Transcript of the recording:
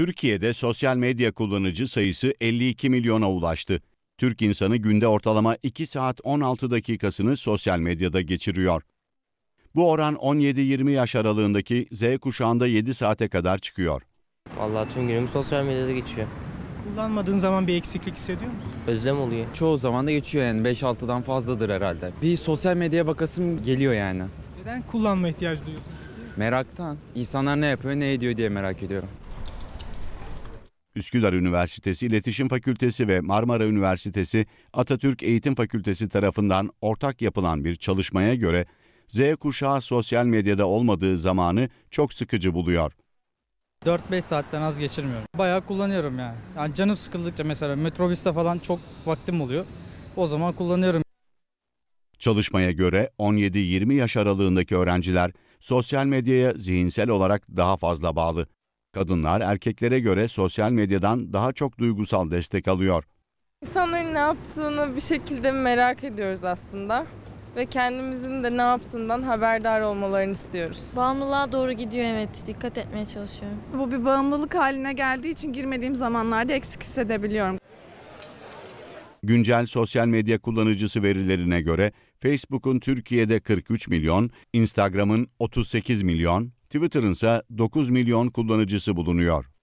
Türkiye'de sosyal medya kullanıcı sayısı 52 milyona ulaştı. Türk insanı günde ortalama 2 saat 16 dakikasını sosyal medyada geçiriyor. Bu oran 17-20 yaş aralığındaki Z kuşağında 7 saate kadar çıkıyor. Vallahi tüm günüm sosyal medyada geçiyor. Kullanmadığın zaman bir eksiklik hissediyor musun? Özlem oluyor. Çoğu zaman da geçiyor yani 5-6'dan fazladır herhalde. Bir sosyal medyaya bakasım geliyor yani. Neden kullanma ihtiyacı duyuyorsun? Meraktan. İnsanlar ne yapıyor ne ediyor diye merak ediyorum. Üsküdar Üniversitesi İletişim Fakültesi ve Marmara Üniversitesi Atatürk Eğitim Fakültesi tarafından ortak yapılan bir çalışmaya göre Z kuşağı sosyal medyada olmadığı zamanı çok sıkıcı buluyor. 4-5 saatten az geçirmiyorum. Bayağı kullanıyorum yani. yani canım sıkıldıkça mesela metrobüste falan çok vaktim oluyor. O zaman kullanıyorum. Çalışmaya göre 17-20 yaş aralığındaki öğrenciler sosyal medyaya zihinsel olarak daha fazla bağlı. Kadınlar erkeklere göre sosyal medyadan daha çok duygusal destek alıyor. İnsanların ne yaptığını bir şekilde merak ediyoruz aslında ve kendimizin de ne yaptığından haberdar olmalarını istiyoruz. Bağımlılığa doğru gidiyor evet. Dikkat etmeye çalışıyorum. Bu bir bağımlılık haline geldiği için girmediğim zamanlarda eksik hissedebiliyorum. Güncel sosyal medya kullanıcısı verilerine göre Facebook'un Türkiye'de 43 milyon, Instagram'ın 38 milyon, Twitter'ın ise 9 milyon kullanıcısı bulunuyor.